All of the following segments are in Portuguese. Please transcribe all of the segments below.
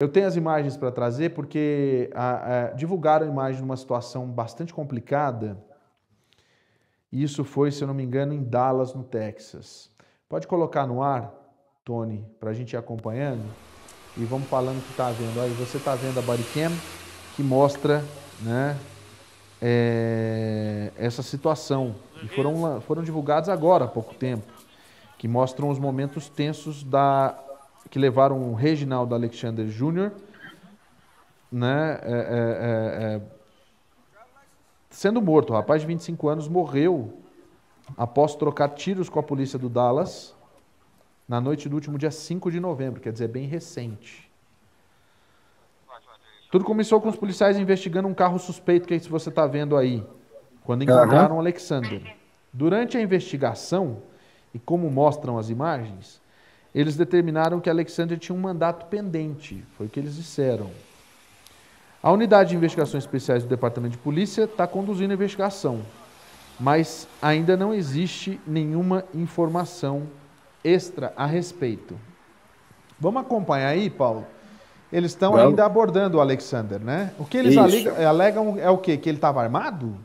Eu tenho as imagens para trazer porque a, a, divulgaram a imagem de uma situação bastante complicada. isso foi, se eu não me engano, em Dallas, no Texas. Pode colocar no ar, Tony, para a gente ir acompanhando e vamos falando o que está vendo. Aí você está vendo a bodycam que mostra, né, é, essa situação. E foram, foram divulgados agora, há pouco tempo, que mostram os momentos tensos da que levaram o Reginaldo Alexander Jr., né, é, é, é, sendo morto. O rapaz de 25 anos morreu após trocar tiros com a polícia do Dallas na noite do último dia 5 de novembro, quer dizer, bem recente. Tudo começou com os policiais investigando um carro suspeito que, é que você está vendo aí, quando encontraram uhum. Alexander. Durante a investigação, e como mostram as imagens, eles determinaram que Alexandre tinha um mandato pendente, foi o que eles disseram. A unidade de investigações especiais do Departamento de Polícia está conduzindo a investigação, mas ainda não existe nenhuma informação extra a respeito. Vamos acompanhar aí, Paulo? Eles estão ainda abordando o Alexander, né? O que eles alegam, alegam é o quê? Que ele estava armado?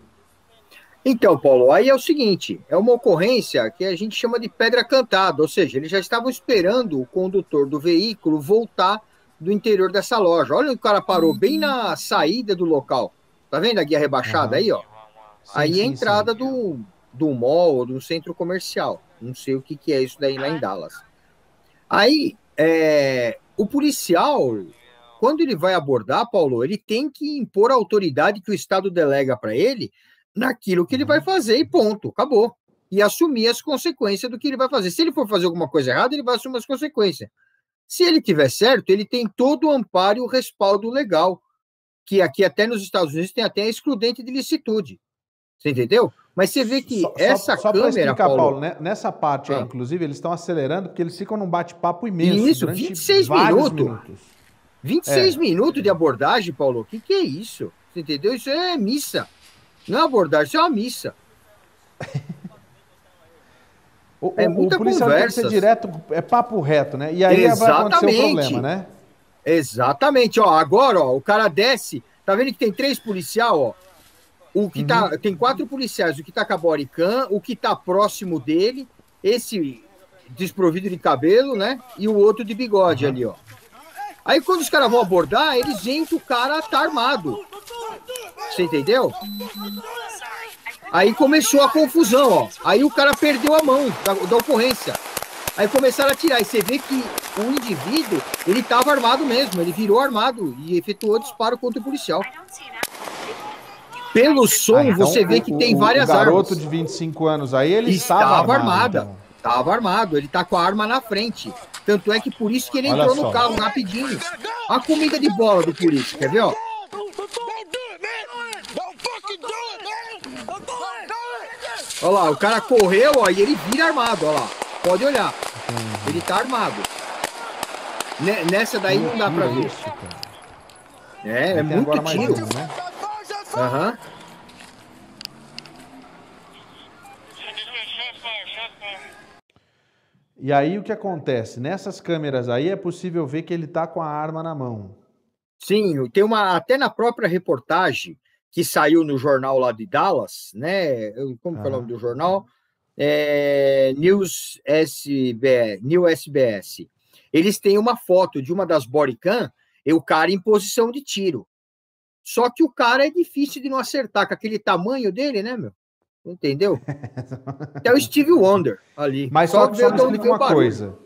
Então, Paulo, aí é o seguinte: é uma ocorrência que a gente chama de pedra cantada, ou seja, eles já estavam esperando o condutor do veículo voltar do interior dessa loja. Olha, o cara parou uhum. bem na saída do local. Tá vendo a guia rebaixada uhum. aí, ó? Uhum. Sim, aí sim, é a entrada sim. do, do mall ou do centro comercial. Não sei o que, que é isso daí lá em Dallas. Aí, é, o policial, quando ele vai abordar, Paulo, ele tem que impor a autoridade que o Estado delega para ele naquilo que ele vai uhum. fazer e ponto, acabou. E assumir as consequências do que ele vai fazer. Se ele for fazer alguma coisa errada, ele vai assumir as consequências. Se ele tiver certo, ele tem todo o amparo e o respaldo legal, que aqui até nos Estados Unidos tem até excludente de licitude. Você entendeu? Mas você vê que só, essa só, só câmera, explicar, Paulo, Paulo né? nessa parte, é. aí, ah. inclusive, eles estão acelerando porque eles ficam num bate-papo imenso. Isso, 26 minutos. minutos. 26 é. minutos de abordagem, Paulo. O que, que é isso? Você entendeu? Isso é missa. Não abordagem, isso é uma missa. o, é muita o policial conversa. tem que ser direto, é papo reto, né? E aí Exatamente. vai acontecer o problema, né? Exatamente, ó. Agora, ó, o cara desce, tá vendo que tem três policial, ó. O que tá, uhum. tá, tem quatro policiais, o que tá com a Boricam, o que tá próximo dele, esse desprovido de cabelo, né? E o outro de bigode uhum. ali, ó. Aí quando os caras vão abordar, eles veem que o cara tá armado. Você entendeu? Aí começou a confusão, ó. Aí o cara perdeu a mão da, da ocorrência. Aí começaram a tirar. E você vê que o indivíduo, ele tava armado mesmo. Ele virou armado e efetuou disparo contra o policial. Pelo som, ah, então, você vê que o, tem várias armas. O garoto armas. de 25 anos aí, ele estava, estava armado. armado. Estava então. armado. Ele tá com a arma na frente. Tanto é que por isso que ele Olha entrou só. no carro rapidinho. A comida de bola do Curitiba, quer ver, ó? Olha lá, o cara correu, ó, e ele vira armado, olha lá. Pode olhar. Ele tá armado. Nessa daí não dá pra ver. É, é muito tiro. Né? Aham. Uhum. E aí o que acontece? Nessas câmeras aí é possível ver que ele está com a arma na mão. Sim, tem uma até na própria reportagem que saiu no jornal lá de Dallas, né? Como que é o nome do ah. jornal? É, News SBS, New SBS. Eles têm uma foto de uma das bodycam e o cara em posição de tiro. Só que o cara é difícil de não acertar com aquele tamanho dele, né, meu? Entendeu? é o Steve Wonder ali. Mas só, só, só me explica uma coisa.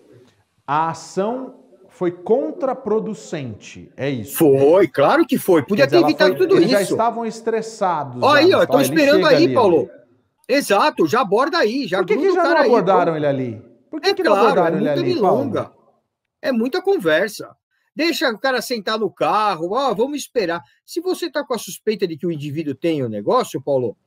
A ação foi contraproducente, é isso? Né? Foi, né? claro que foi. Podia dizer, ter evitado foi, tudo eles isso. já estavam estressados. Olha aí, ó, estão esperando aí, ali, Paulo. Ali. Exato, já aborda aí. Já Por que, que já não abordaram aí, ele ali? Por que, é que claro, não é abordaram é ele ali, longa. É muita conversa. Deixa o cara sentar no carro, ó, vamos esperar. Se você está com a suspeita de que o indivíduo tem o um negócio, Paulo,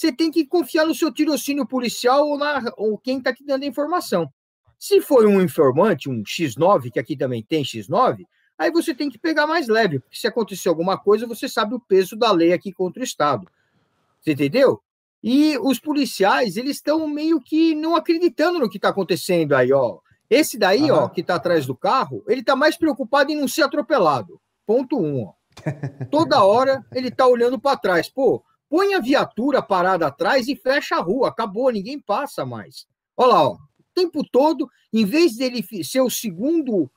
você tem que confiar no seu tirocínio policial ou, na, ou quem está te dando a informação. Se for um informante, um X9, que aqui também tem X9, aí você tem que pegar mais leve, porque se acontecer alguma coisa, você sabe o peso da lei aqui contra o Estado. Você entendeu? E os policiais, eles estão meio que não acreditando no que está acontecendo aí, ó. Esse daí, Aham. ó, que está atrás do carro, ele está mais preocupado em não ser atropelado. Ponto um, ó. Toda hora ele está olhando para trás. Pô, põe a viatura parada atrás e fecha a rua. Acabou, ninguém passa mais. Olha lá, ó. O tempo todo, em vez dele ser o segundo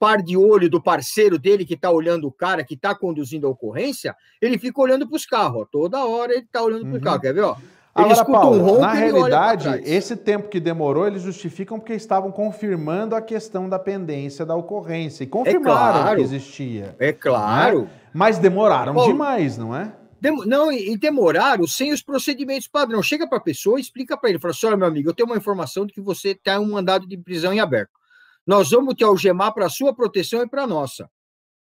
par de olho do parceiro dele que está olhando o cara que está conduzindo a ocorrência, ele fica olhando para os carros. Ó. Toda hora ele está olhando para o uhum. carro. Quer ver? Ó? Ele Agora, Paulo, um ronco na realidade, esse tempo que demorou, eles justificam porque estavam confirmando a questão da pendência da ocorrência. E é confirmaram é claro, que existia. É né? claro. Né? Mas demoraram Paulo, demais, não é? Dem não, e demoraram sem os procedimentos padrão. Chega para a pessoa e explica para ele. Fala assim, olha, meu amigo, eu tenho uma informação de que você tem tá um mandado de prisão em aberto. Nós vamos te algemar para sua proteção e para nossa.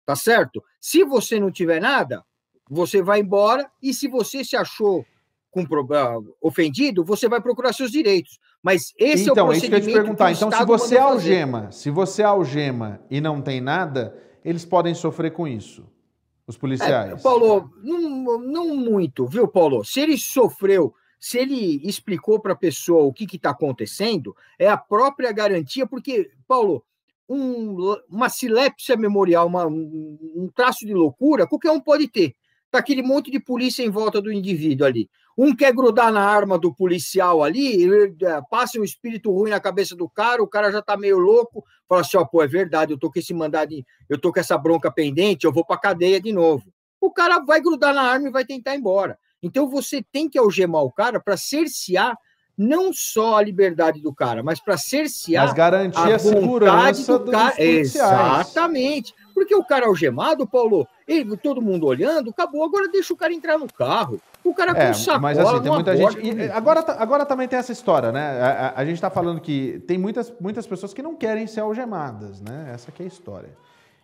Tá certo? Se você não tiver nada, você vai embora e se você se achou com ofendido, você vai procurar seus direitos. Mas esse é então, é o procedimento. Então, isso que eu te perguntar. Então, se você algema, fazer. se você algema e não tem nada, eles podem sofrer com isso. Os é, policiais. É, Paulo, não, não muito, viu, Paulo? Se ele sofreu, se ele explicou para a pessoa o que está acontecendo, é a própria garantia, porque, Paulo, um, uma silepsia memorial, uma, um, um traço de loucura, qualquer um pode ter. Está aquele monte de polícia em volta do indivíduo ali. Um quer grudar na arma do policial ali, é, passa um espírito ruim na cabeça do cara, o cara já tá meio louco, fala assim, ó, oh, pô, é verdade, eu tô com esse mandado, eu tô com essa bronca pendente, eu vou pra cadeia de novo. O cara vai grudar na arma e vai tentar ir embora. Então você tem que algemar o cara para cercear não só a liberdade do cara, mas para cercear mas garantir a, a segurança do cara. Exatamente. Porque o cara algemado, Paulo, ele, todo mundo olhando, acabou. Agora deixa o cara entrar no carro. O cara é, com sacola, mas assim, tem muita gente. E, agora, agora também tem essa história, né? A, a, a gente está falando que tem muitas, muitas pessoas que não querem ser algemadas, né? Essa é a história.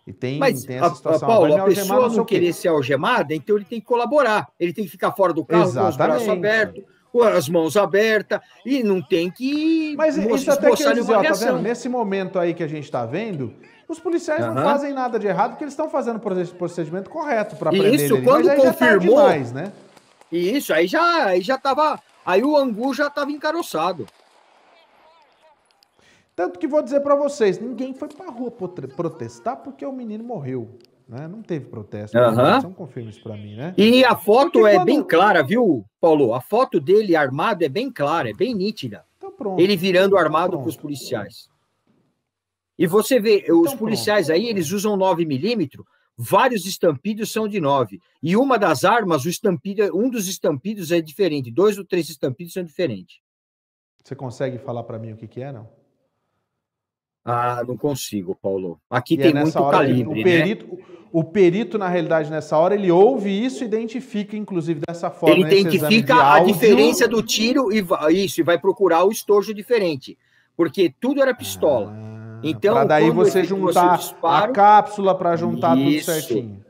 E tem, mas, tem essa situação. A, Paulo, a pessoa não querer ser algemada, então ele tem que colaborar. Ele tem que ficar fora do carro Exatamente. com os braços abertos as mãos abertas e não tem que. Mas isso até que dizer, ó, é tá vendo? Nesse momento aí que a gente está vendo, os policiais uhum. não fazem nada de errado porque eles estão fazendo o procedimento correto para prender isso, ele. Quando mas é confirmou, demais, né? E isso, aí já, aí já tava. Aí o Angu já estava encaroçado. Tanto que vou dizer para vocês, ninguém foi para rua protestar porque o menino morreu. Né? Não teve protesto. Uhum. São confirma isso para mim, né? E a foto porque é quando... bem clara, viu, Paulo? A foto dele armado é bem clara, é bem nítida. Então, pronto. Ele virando tá armado com os policiais. E você vê, eh, então, os policiais pronto. aí, eles usam 9mm, vários estampidos são de 9. E uma das armas, o estampido, um dos estampidos é diferente, dois ou três estampidos são diferentes. Você consegue falar para mim o que, que é, não? Ah, não consigo, Paulo. Aqui e é tem é muito hora, calibre. O né? perito, né? o perito, na realidade, nessa hora, ele ouve isso e identifica, inclusive, dessa forma. Ele né, identifica a áudio. diferença do tiro e isso, e vai procurar o estojo diferente. Porque tudo era pistola. Ah então, daí você juntar a cápsula para juntar isso. tudo certinho.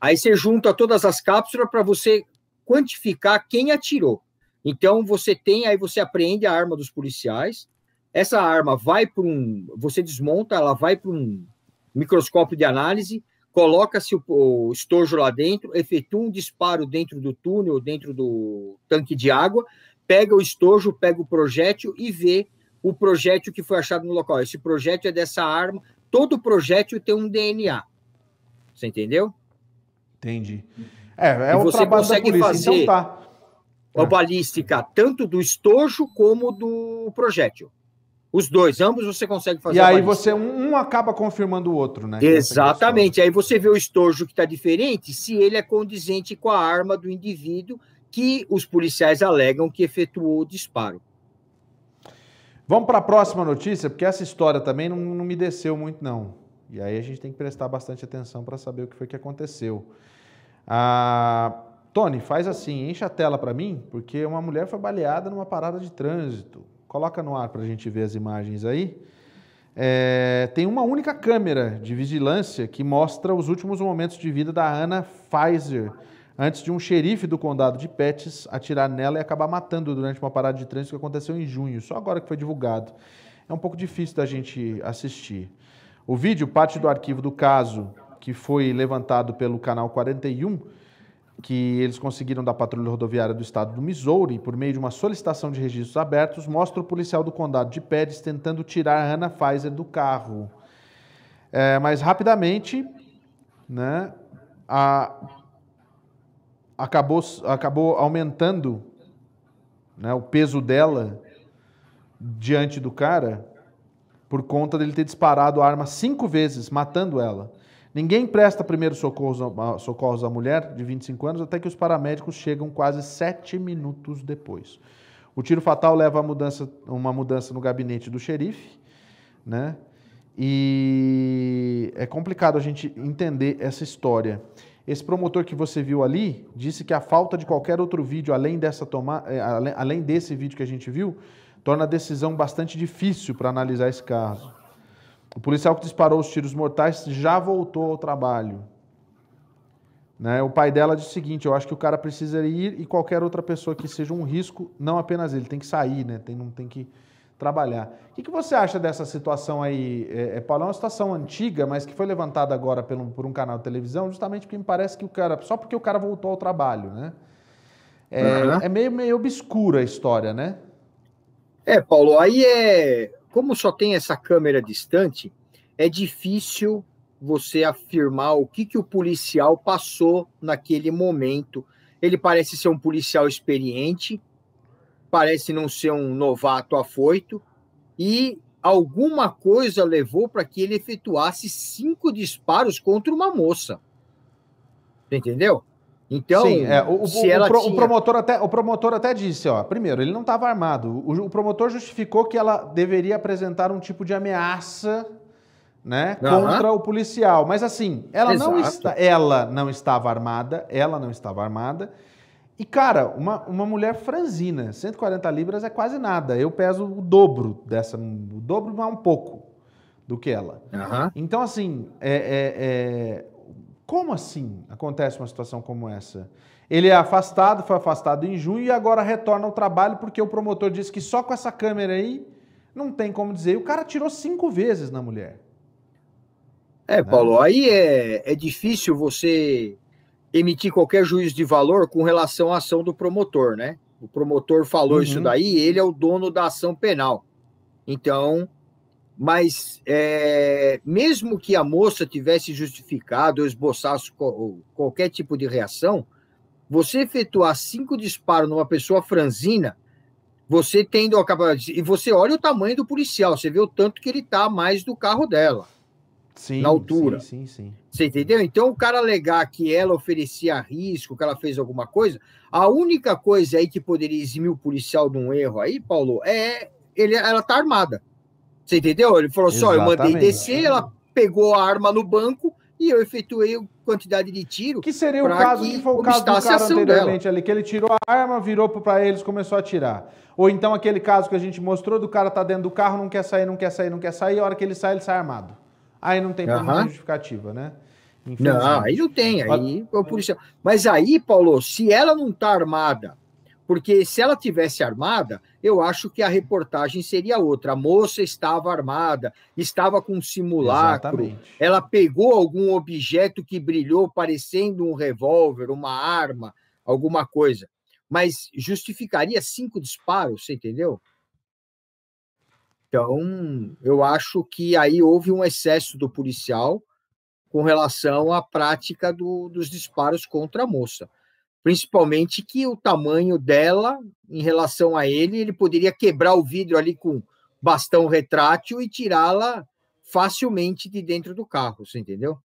Aí você junta todas as cápsulas para você quantificar quem atirou. Então você tem, aí você apreende a arma dos policiais. Essa arma vai para um, você desmonta, ela vai para um microscópio de análise, coloca-se o, o estojo lá dentro, efetua um disparo dentro do túnel, dentro do tanque de água, pega o estojo, pega o projétil e vê o projétil que foi achado no local. Esse projétil é dessa arma. Todo projétil tem um DNA. Você entendeu? Entendi. É, é o você trabalho consegue da polícia, então fazer então tá. a é. balística tanto do estojo como do projétil. Os dois, ambos você consegue fazer. E aí você um, um, acaba confirmando o outro, né? É Exatamente. Aí você vê o estojo que está diferente, se ele é condizente com a arma do indivíduo que os policiais alegam que efetuou o disparo. Vamos para a próxima notícia, porque essa história também não, não me desceu muito, não. E aí a gente tem que prestar bastante atenção para saber o que foi que aconteceu. Ah, Tony, faz assim, enche a tela para mim, porque uma mulher foi baleada numa parada de trânsito. Coloca no ar para a gente ver as imagens aí. É, tem uma única câmera de vigilância que mostra os últimos momentos de vida da Ana Pfizer antes de um xerife do condado de Pettis atirar nela e acabar matando durante uma parada de trânsito que aconteceu em junho, só agora que foi divulgado. É um pouco difícil da gente assistir. O vídeo, parte do arquivo do caso que foi levantado pelo canal 41, que eles conseguiram da Patrulha Rodoviária do Estado do Missouri, por meio de uma solicitação de registros abertos, mostra o policial do condado de Pérez tentando tirar Hannah Pfizer do carro. É, mas rapidamente, né, a acabou, acabou aumentando né, o peso dela diante do cara por conta dele ter disparado a arma cinco vezes, matando ela. Ninguém presta primeiro socorros, socorro à mulher de 25 anos até que os paramédicos chegam quase sete minutos depois. O tiro fatal leva a mudança, uma mudança no gabinete do xerife, né? E é complicado a gente entender essa história. Esse promotor que você viu ali disse que a falta de qualquer outro vídeo além, dessa toma, é, além, além desse vídeo que a gente viu torna a decisão bastante difícil para analisar esse caso. O policial que disparou os tiros mortais já voltou ao trabalho. Né? O pai dela disse o seguinte: eu acho que o cara precisa ir e qualquer outra pessoa que seja um risco, não apenas ele, tem que sair, né? Tem, não tem que trabalhar. O que, que você acha dessa situação aí, é, é, Paulo? É uma situação antiga, mas que foi levantada agora pelo, por um canal de televisão, justamente porque me parece que o cara, só porque o cara voltou ao trabalho, né? É, uhum. é meio, meio obscura a história, né? É, Paulo, aí é. Como só tem essa câmera distante, é difícil você afirmar o que, que o policial passou naquele momento. Ele parece ser um policial experiente, parece não ser um novato afoito, e alguma coisa levou para que ele efetuasse cinco disparos contra uma moça. Entendeu? Então, Sim, é, o, se o, ela pro, tinha... o, promotor até, o promotor até disse, ó, primeiro, ele não estava armado. O, o, promotor justificou que ela deveria apresentar um tipo de ameaça, né, contra o policial. Mas assim, ela Exato. não está, ela não estava armada, ela não estava armada. E, cara, uma, uma mulher franzina, 140 libras é quase nada. Eu peso o dobro dessa, o dobro mais um pouco do que ela. Uhum. Então, assim, é, é, é, como assim acontece uma situação como essa? Ele é afastado, foi afastado em junho e agora retorna ao trabalho porque o promotor disse que só com essa câmera aí não tem como dizer. E o cara tirou cinco vezes na mulher. É, né? Paulo, aí é, é difícil você emitir qualquer juízo de valor com relação à ação do promotor, né? O promotor falou uhum. isso daí, ele é o dono da ação penal. Então, mas é, mesmo que a moça tivesse justificado ou esboçasse qualquer tipo de reação, você efetuar cinco disparos numa pessoa franzina, você tendo a capacidade. E você olha o tamanho do policial, você vê o tanto que ele está mais do carro dela. Sim, na altura. Sim, sim, sim. Você entendeu? Então, o cara alegar que ela oferecia risco, que ela fez alguma coisa, a única coisa aí que poderia eximir o policial de um erro aí, Paulo, é ele, ela tá armada. Você entendeu? Ele falou "Só assim, eu mandei descer, ela pegou a arma no banco e eu efetuei quantidade de tiro. Que seria o caso de que foi o caso do cara anteriormente dela. ali, que ele tirou a arma, virou para eles, começou a atirar. Ou então aquele caso que a gente mostrou do cara tá dentro do carro, não quer sair, não quer sair, não quer sair, e a hora que ele sai, ele sai armado. Aí não tem problema justificativa, né? Não, aí não tem. Aí Mas aí, Paulo, se ela não está armada, porque se ela tivesse armada, eu acho que a reportagem seria outra. A moça estava armada, estava com um simulacro. Exatamente. Ela pegou algum objeto que brilhou parecendo um revólver, uma arma, alguma coisa. Mas justificaria cinco disparos, você entendeu? Então, eu acho que aí houve um excesso do policial com relação à prática do, dos disparos contra a moça. Principalmente que o tamanho dela, em relação a ele, ele poderia quebrar o vidro ali com bastão retrátil e tirá-la facilmente de dentro do carro, você entendeu?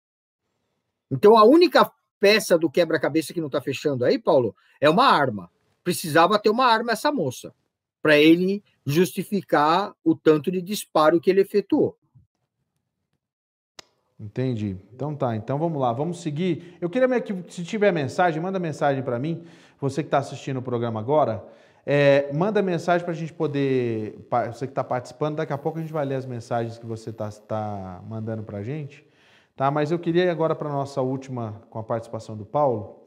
Então, a única peça do quebra-cabeça que não está fechando aí, Paulo, é uma arma. Precisava ter uma arma essa moça para ele justificar o tanto de disparo que ele efetuou. Entendi. Então tá, então vamos lá, vamos seguir. Eu queria que, se tiver mensagem, manda mensagem para mim, você que está assistindo o programa agora. É, manda mensagem para a gente poder. Você que está participando, daqui a pouco a gente vai ler as mensagens que você está tá mandando para a gente. Tá? Mas eu queria agora para a nossa última, com a participação do Paulo,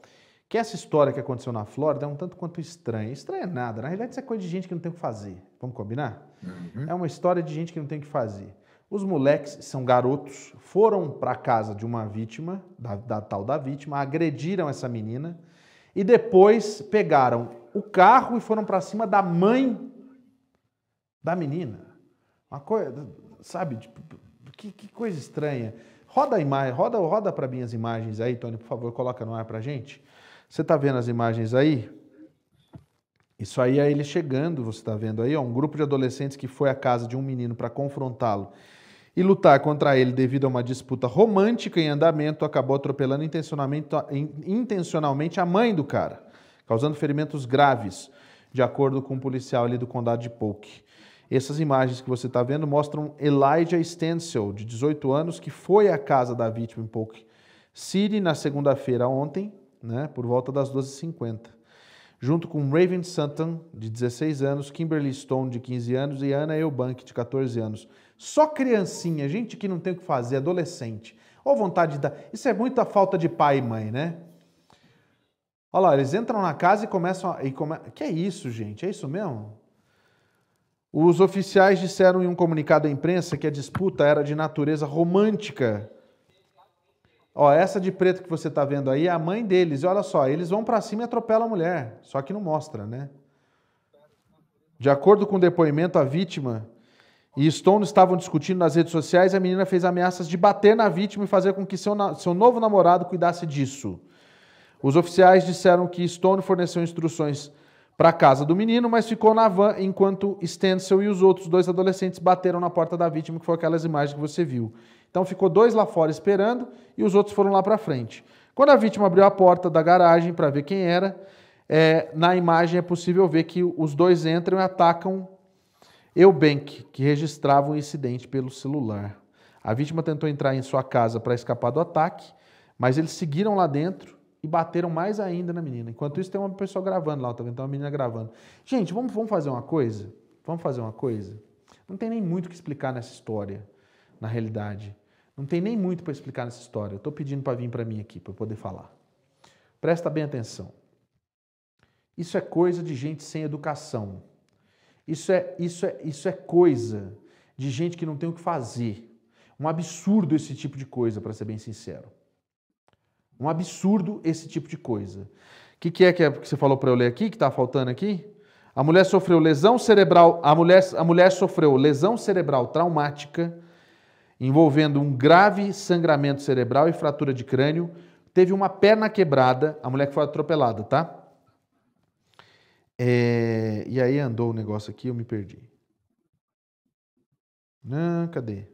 que essa história que aconteceu na Flórida é um tanto quanto estranha. Estranha é nada, na realidade isso é coisa de gente que não tem o que fazer. Vamos combinar? Uhum. É uma história de gente que não tem o que fazer. Os moleques são garotos, foram para casa de uma vítima, da, da, tal da vítima, agrediram essa menina e depois pegaram o carro e foram para cima da mãe da menina. Uma coisa, sabe, tipo, que, que, coisa estranha. Roda a imagem, roda, roda para mim as imagens aí, Tony, por favor, coloca no ar para gente. Você está vendo as imagens aí? Isso aí é ele chegando, você está vendo aí, ó, um grupo de adolescentes que foi à casa de um menino para confrontá-lo e lutar contra ele devido a uma disputa romântica em andamento, acabou atropelando intencionalmente a mãe do cara, causando ferimentos graves, de acordo com um policial ali do condado de Polk. Essas imagens que você está vendo mostram Elijah Stencil, de 18 anos, que foi à casa da vítima em Polk City na segunda-feira ontem, né, por volta das 12h50. Junto com Raven Sutton, de 16 anos, Kimberly Stone, de 15 anos, e Anna Eubank, de 14 anos. Só criancinha, gente que não tem o que fazer, adolescente. Ou vontade de dar. Isso é muita falta de pai e mãe, né? Olha lá, eles entram na casa e começam a. E come... Que é isso, gente? É isso mesmo? Os oficiais disseram em um comunicado à imprensa que a disputa era de natureza romântica Ó, essa de preto que você está vendo aí é a mãe deles. E olha só, eles vão para cima e atropelam a mulher. Só que não mostra, né? De acordo com o depoimento, a vítima e Stone estavam discutindo nas redes sociais. A menina fez ameaças de bater na vítima e fazer com que seu, seu novo namorado cuidasse disso. Os oficiais disseram que Stone forneceu instruções para a casa do menino, mas ficou na van enquanto Stencil e os outros dois adolescentes bateram na porta da vítima, que foi aquelas imagens que você viu. Então ficou dois lá fora esperando e os outros foram lá para frente. Quando a vítima abriu a porta da garagem para ver quem era, é, na imagem é possível ver que os dois entram e atacam Eubank, que registrava o um incidente pelo celular. A vítima tentou entrar em sua casa para escapar do ataque, mas eles seguiram lá dentro e bateram mais ainda na menina. Enquanto isso, tem uma pessoa gravando lá, tá vendo? Tem uma menina gravando. Gente, vamos, vamos fazer uma coisa? Vamos fazer uma coisa? Não tem nem muito o que explicar nessa história, na realidade. Não tem nem muito para explicar nessa história. Eu estou pedindo para vir para mim aqui, para eu poder falar. Presta bem atenção. Isso é coisa de gente sem educação. Isso é, isso é, isso é coisa de gente que não tem o que fazer. Um absurdo esse tipo de coisa, para ser bem sincero. Um absurdo esse tipo de coisa. O que, é que, é que você falou para eu ler aqui, que está faltando aqui? A mulher sofreu lesão cerebral, a mulher, a mulher sofreu lesão cerebral traumática, envolvendo um grave sangramento cerebral e fratura de crânio, teve uma perna quebrada, a mulher que foi atropelada, tá? É, e aí andou o negócio aqui, eu me perdi. cadê?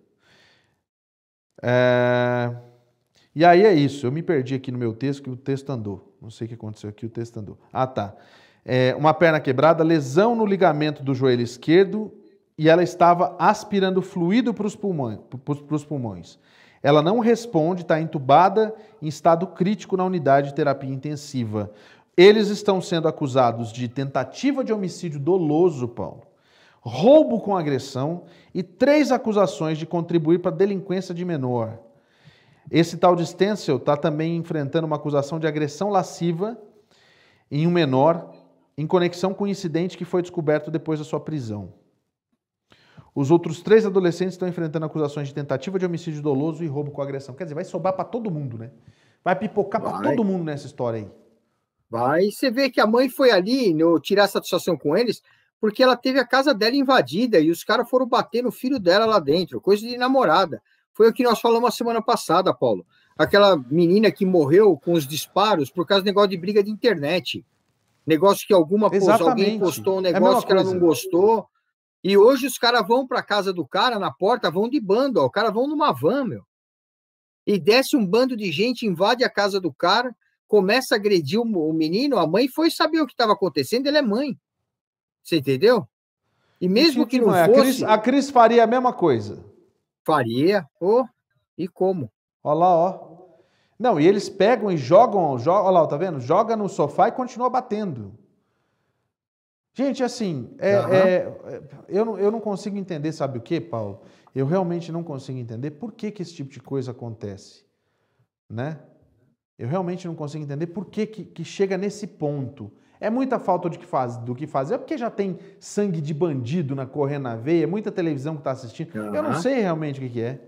É... E aí é isso, eu me perdi aqui no meu texto, que o texto andou. Não sei o que aconteceu aqui, o texto andou. Ah, tá. É, uma perna quebrada, lesão no ligamento do joelho esquerdo e ela estava aspirando fluido para os pulmões, pulmões. Ela não responde, está entubada em estado crítico na unidade de terapia intensiva. Eles estão sendo acusados de tentativa de homicídio doloso, Paulo, roubo com agressão e três acusações de contribuir para a delinquência de menor. Esse tal de Stencil está também enfrentando uma acusação de agressão lasciva em um menor em conexão com o incidente que foi descoberto depois da sua prisão. Os outros três adolescentes estão enfrentando acusações de tentativa de homicídio doloso e roubo com agressão. Quer dizer, vai sobrar para todo mundo, né? Vai pipocar para todo mundo nessa história aí. Vai, você vê que a mãe foi ali no, né, tirar satisfação com eles, porque ela teve a casa dela invadida e os caras foram bater no filho dela lá dentro, coisa de namorada. Foi o que nós falamos a semana passada, Paulo. Aquela menina que morreu com os disparos por causa do negócio de briga de internet. Negócio que alguma coisa, alguém postou um é negócio é que ela não gostou. E hoje os caras vão para casa do cara, na porta, vão de bando, ó. O cara vão numa van, meu. E desce um bando de gente, invade a casa do cara, começa a agredir o menino, a mãe foi saber o que estava acontecendo, ele é mãe. Você entendeu? E mesmo que não fosse... É. A Cris, a Cris faria a mesma coisa. Faria, oh, e como? Olha lá, ó. Não, e eles pegam e jogam, jogam, olha lá, tá vendo? Joga no sofá e continua batendo. Gente, assim, é, uhum. é, eu, não, eu não consigo entender, sabe o que, Paulo? Eu realmente não consigo entender por que, que esse tipo de coisa acontece, né? Eu realmente não consigo entender por que, que, que chega nesse ponto. É muita falta de que faz, do que fazer, é porque já tem sangue de bandido na correndo na veia, muita televisão que está assistindo. Uhum. Eu não sei realmente o que, que, é.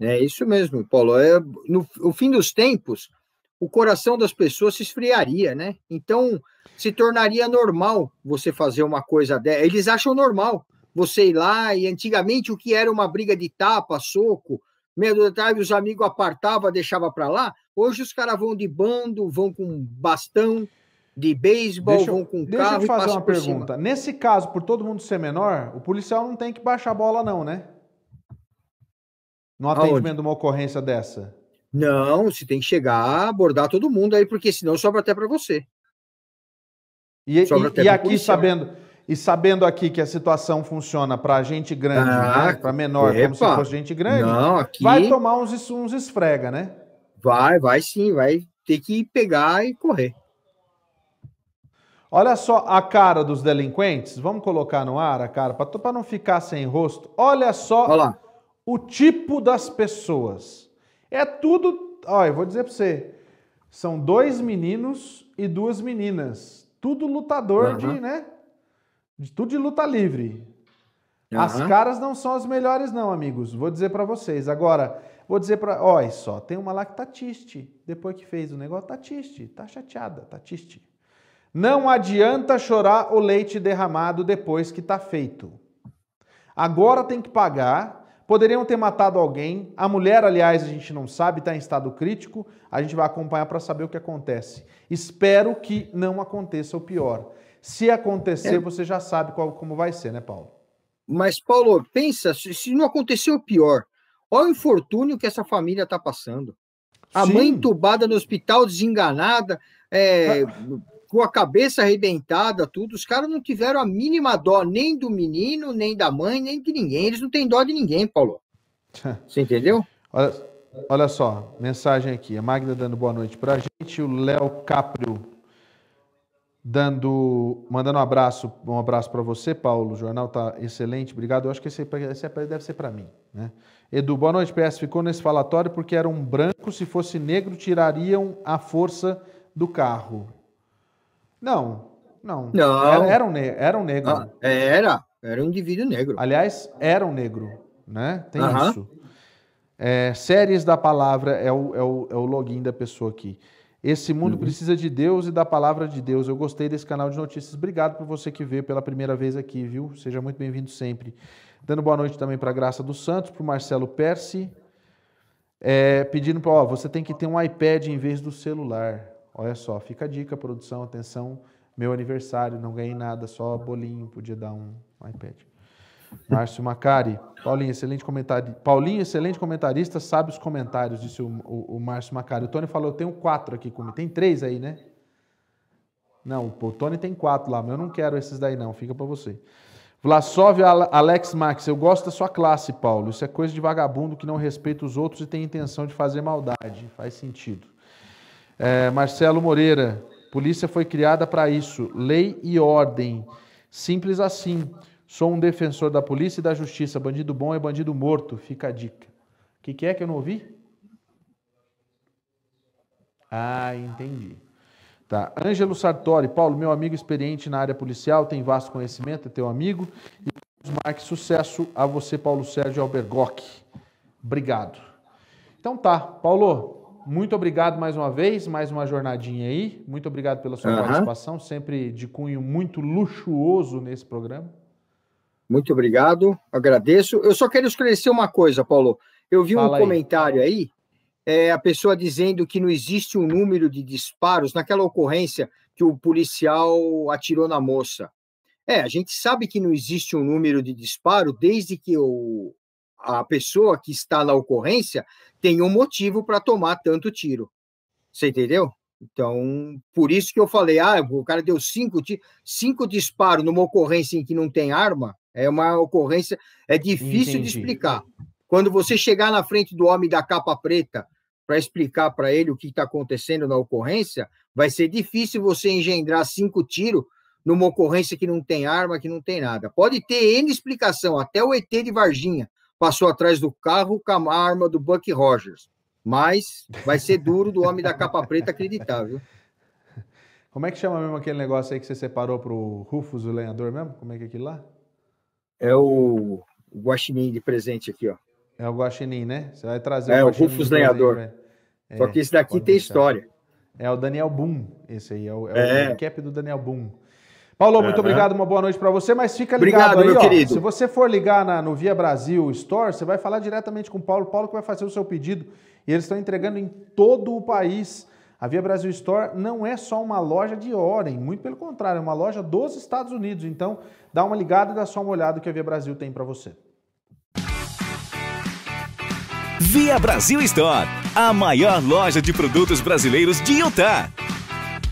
É isso mesmo, Paulo. É, no, no fim dos tempos, o coração das pessoas se esfriaria, né? Então, se tornaria normal você fazer uma coisa dessa. Eles acham normal você ir lá e antigamente o que era uma briga de tapa, soco, medo de tarde os amigos apartava, deixava para lá. Hoje os caras vão de bando, vão com bastão, de beisebol, deixa, vão com deixa carro. Deixa eu te fazer uma pergunta. Cima. Nesse caso, por todo mundo ser menor, o policial não tem que baixar a bola, não, né? No atendimento de uma ocorrência dessa. Não, você tem que chegar, abordar todo mundo aí, porque senão sobra até para você. E, e, e aqui sabendo e sabendo aqui que a situação funciona para gente grande, ah, né? para menor, epa. como se fosse gente grande, não, aqui... vai tomar uns, uns esfrega, né? Vai, vai sim, vai ter que pegar e correr. Olha só a cara dos delinquentes. Vamos colocar no ar a cara, para não ficar sem rosto. Olha só Olá. o tipo das pessoas. É tudo. Olha, eu vou dizer para você. São dois meninos e duas meninas. Tudo lutador uhum. de, né? De tudo de luta livre. Uhum. As caras não são as melhores, não, amigos. Vou dizer para vocês. Agora, vou dizer para. Olha só, tem uma lá que tá tiste. Depois que fez o negócio, tá tiste. Tá chateada, tá tiste. Não adianta chorar o leite derramado depois que está feito. Agora tem que pagar. Poderiam ter matado alguém. A mulher, aliás, a gente não sabe, está em estado crítico. A gente vai acompanhar para saber o que acontece. Espero que não aconteça o pior. Se acontecer, é. você já sabe qual, como vai ser, né, Paulo? Mas, Paulo, pensa, se não acontecer o pior, olha o infortúnio que essa família está passando. A Sim. mãe entubada no hospital, desenganada, é, ah com a cabeça arrebentada, tudo, os caras não tiveram a mínima dó nem do menino, nem da mãe, nem de ninguém. Eles não têm dó de ninguém, Paulo. Você entendeu? Olha, olha só, mensagem aqui. A Magda dando boa noite pra gente, o Léo Caprio dando, mandando um abraço, um abraço para você, Paulo. O jornal tá excelente, obrigado. Eu acho que esse, esse deve ser para mim, né? Edu, boa noite, PS. Ficou nesse falatório porque era um branco, se fosse negro tirariam a força do carro. Não, não. Não. Era, era um, ne era um negro. Ah, era, era um indivíduo negro. Aliás, era um negro, né? Tem uh -huh. isso. É, séries da palavra é o, é, o, é o login da pessoa aqui. Esse mundo uhum. precisa de Deus e da palavra de Deus. Eu gostei desse canal de notícias. Obrigado por você que veio pela primeira vez aqui, viu? Seja muito bem-vindo sempre. Dando boa noite também para Graça dos Santos, para o Marcelo Percy. É, pedindo para, você tem que ter um iPad em vez do celular. Olha só, fica a dica, produção, atenção, meu aniversário, não ganhei nada, só bolinho, podia dar um iPad. Márcio Macari. Paulinho, excelente comentário, Paulinho, excelente comentarista, sabe os comentários, disse o, o, o Márcio Macari. O Tony falou, eu tenho quatro aqui comigo. Tem três aí, né? Não, o Tony tem quatro lá, mas eu não quero esses daí não, fica para você. Vlasov Alex Max, eu gosto da sua classe, Paulo. Isso é coisa de vagabundo que não respeita os outros e tem intenção de fazer maldade. Faz sentido. É, Marcelo Moreira, polícia foi criada para isso, lei e ordem. Simples assim. Sou um defensor da polícia e da justiça. Bandido bom é bandido morto. Fica a dica. O que, que é que eu não ouvi? Ah, entendi. Tá. Ângelo Sartori, Paulo, meu amigo experiente na área policial, tem vasto conhecimento, é teu amigo. E marque sucesso a você, Paulo Sérgio Albergoc. Obrigado. Então tá, Paulo, muito obrigado mais uma vez, mais uma jornadinha aí. Muito obrigado pela sua uhum. participação, sempre de cunho muito luxuoso nesse programa. Muito obrigado, agradeço. Eu só quero esclarecer uma coisa, Paulo. Eu vi Fala um comentário aí, aí é, a pessoa dizendo que não existe um número de disparos naquela ocorrência que o policial atirou na moça. É, a gente sabe que não existe um número de disparo desde que o, a pessoa que está na ocorrência tem um motivo para tomar tanto tiro. Você entendeu? Então, por isso que eu falei, ah, o cara deu cinco, cinco disparos numa ocorrência em que não tem arma, é uma ocorrência, é difícil Entendi. de explicar. Quando você chegar na frente do homem da capa preta para explicar para ele o que está acontecendo na ocorrência, vai ser difícil você engendrar cinco tiros numa ocorrência que não tem arma, que não tem nada. Pode ter N explicação, até o ET de Varginha, passou atrás do carro com a arma do Buck Rogers. Mas vai ser duro do homem da capa preta acreditar, viu? Como é que chama mesmo aquele negócio aí que você separou pro Rufus, o lenhador mesmo? Como é que é aquilo lá? É o, o guaxinim de presente aqui, ó. É o guaxinim, né? Você vai trazer É o, o Rufus lenhador. Né? É, Só que esse daqui tem deixar. história. É o Daniel Boom, esse aí. É o, é o é. cap do Daniel Boom. Paulo, muito uhum. obrigado, uma boa noite para você, mas fica ligado obrigado, aí, meu ó, querido. se você for ligar na, no Via Brasil Store, você vai falar diretamente com o Paulo, Paulo que vai fazer o seu pedido, e eles estão entregando em todo o país. A Via Brasil Store não é só uma loja de ordem, muito pelo contrário, é uma loja dos Estados Unidos, então dá uma ligada e dá só uma olhada que a Via Brasil tem para você. Via Brasil Store, a maior loja de produtos brasileiros de Utah.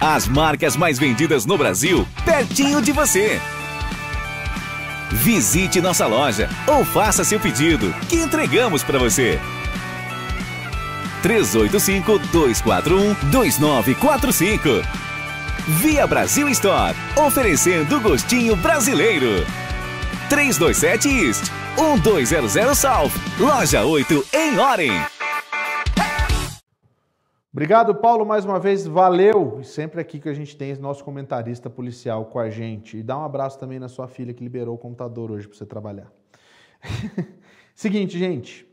As marcas mais vendidas no Brasil, pertinho de você. Visite nossa loja ou faça seu pedido que entregamos para você. 385-241-2945 Via Brasil Store, oferecendo gostinho brasileiro. 327 East, 1200 South, Loja 8 em Orem. Obrigado, Paulo, mais uma vez, valeu! E sempre aqui que a gente tem nosso comentarista policial com a gente. E dá um abraço também na sua filha que liberou o computador hoje para você trabalhar. Seguinte, gente,